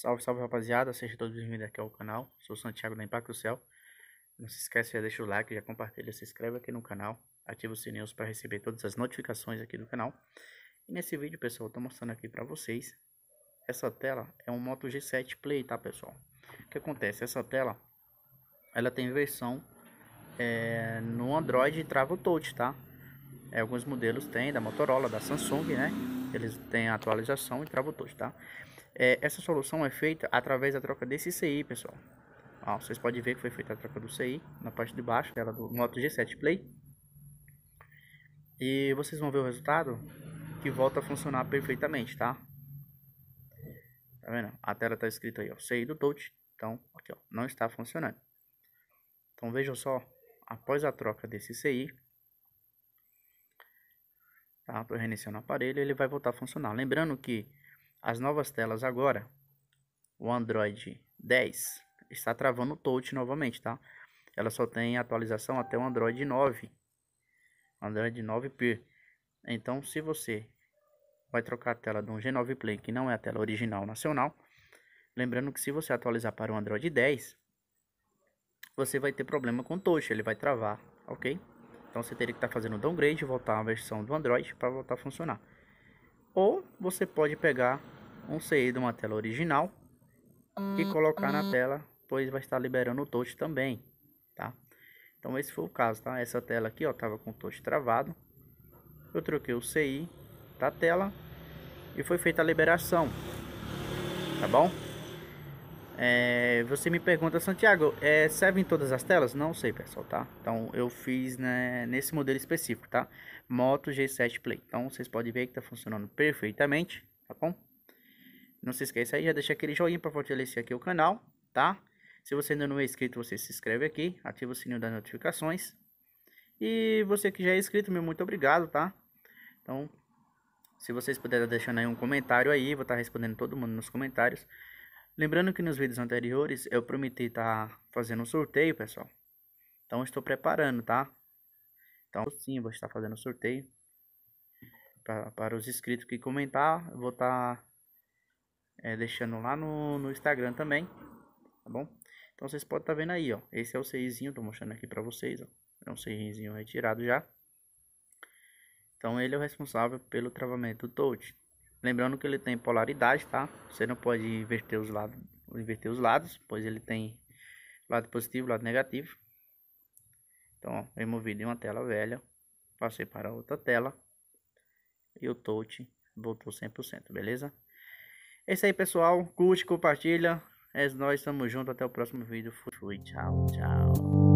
Salve, salve rapaziada, sejam todos bem-vindos aqui ao canal, sou o Santiago da Impacto Céu. Não se esquece, já deixa o like, já compartilha, se inscreve aqui no canal, ativa os sininhos para receber todas as notificações aqui do canal. E nesse vídeo, pessoal, eu mostrando aqui para vocês, essa tela é um Moto G7 Play, tá pessoal? O que acontece, essa tela, ela tem versão é, no Android trava touch, tá? É, alguns modelos tem, da Motorola, da Samsung, né? Eles têm atualização e trava touch, tá? É, essa solução é feita através da troca desse CI, pessoal. Ó, vocês podem ver que foi feita a troca do CI na parte de baixo dela do Moto G7 Play. E vocês vão ver o resultado que volta a funcionar perfeitamente, tá? Tá vendo? A tela tá escrita aí, ó, CI do touch. Então, aqui, ó, não está funcionando. Então, vejam só, após a troca desse CI, tá? Tô reiniciando o aparelho, ele vai voltar a funcionar. Lembrando que as novas telas agora, o Android 10 está travando o touch novamente, tá? Ela só tem atualização até o Android 9. Android 9P. Então, se você vai trocar a tela de um G9 Play, que não é a tela original nacional, lembrando que se você atualizar para o Android 10, você vai ter problema com o touch, ele vai travar, ok? Então você teria que estar tá fazendo downgrade, voltar a versão do Android para voltar a funcionar. Ou você pode pegar um CI de uma tela original e hum, colocar na hum. tela, pois vai estar liberando o touch também, tá? Então esse foi o caso, tá? Essa tela aqui, ó, tava com o touch travado. Eu troquei o CI da tela e foi feita a liberação, tá bom? É, você me pergunta, Santiago, é, serve em todas as telas? Não sei, pessoal, tá? Então, eu fiz né, nesse modelo específico, tá? Moto G7 Play. Então, vocês podem ver que tá funcionando perfeitamente, tá bom? Não se esqueça aí, já deixa aquele joinha para fortalecer aqui o canal, tá? Se você ainda não é inscrito, você se inscreve aqui, ativa o sininho das notificações. E você que já é inscrito, meu muito obrigado, tá? Então, se vocês puderem deixar aí um comentário aí, vou estar tá respondendo todo mundo nos comentários. Lembrando que nos vídeos anteriores eu prometi estar tá fazendo um sorteio, pessoal. Então estou preparando, tá? Então sim, vou estar fazendo um sorteio. Pra, para os inscritos que comentar, eu vou estar tá, é, deixando lá no, no Instagram também, tá bom? Então vocês podem estar tá vendo aí, ó. Esse é o seizinho, estou mostrando aqui para vocês, ó. É um seizinho retirado já. Então ele é o responsável pelo travamento do touch. Lembrando que ele tem polaridade, tá? Você não pode inverter os lados, inverter os lados, pois ele tem lado positivo, lado negativo. Então, ó, de uma tela velha, passei para outra tela e o touch voltou 100%, beleza? É isso aí, pessoal. Curte, compartilha. É nós estamos juntos. Até o próximo vídeo. Fui, tchau, tchau.